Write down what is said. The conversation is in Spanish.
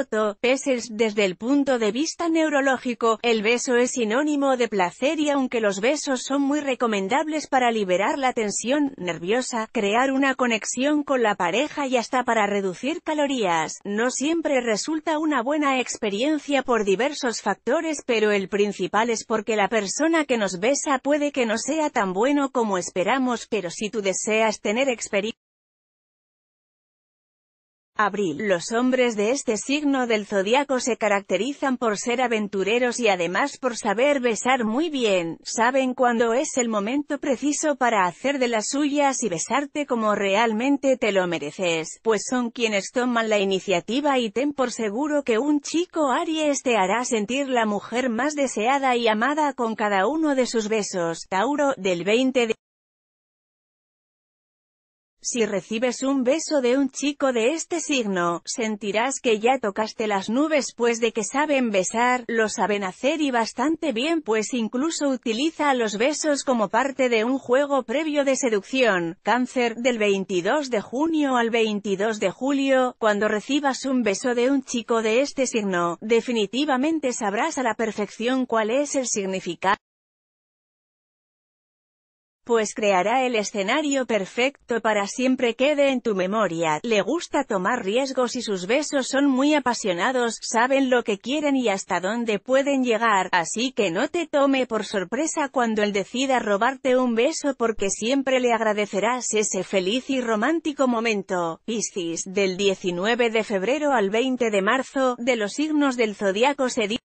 Otto desde el punto de vista neurológico, el beso es sinónimo de placer y aunque los besos son muy recomendables para liberar la tensión nerviosa, crear una conexión con la pareja y hasta para reducir calorías, no siempre resulta una buena experiencia por diversos factores pero el principal es porque la persona que nos besa puede que no sea tan bueno como esperamos pero si tú deseas tener experiencia Abril. Los hombres de este signo del zodiaco se caracterizan por ser aventureros y además por saber besar muy bien, saben cuándo es el momento preciso para hacer de las suyas y besarte como realmente te lo mereces, pues son quienes toman la iniciativa y ten por seguro que un chico Aries te hará sentir la mujer más deseada y amada con cada uno de sus besos. Tauro, del 20 de si recibes un beso de un chico de este signo, sentirás que ya tocaste las nubes pues de que saben besar, lo saben hacer y bastante bien pues incluso utiliza los besos como parte de un juego previo de seducción. Cáncer, del 22 de junio al 22 de julio, cuando recibas un beso de un chico de este signo, definitivamente sabrás a la perfección cuál es el significado pues creará el escenario perfecto para siempre quede en tu memoria. Le gusta tomar riesgos y sus besos son muy apasionados, saben lo que quieren y hasta dónde pueden llegar, así que no te tome por sorpresa cuando él decida robarte un beso porque siempre le agradecerás ese feliz y romántico momento. Piscis, del 19 de febrero al 20 de marzo, de los signos del zodiaco se dice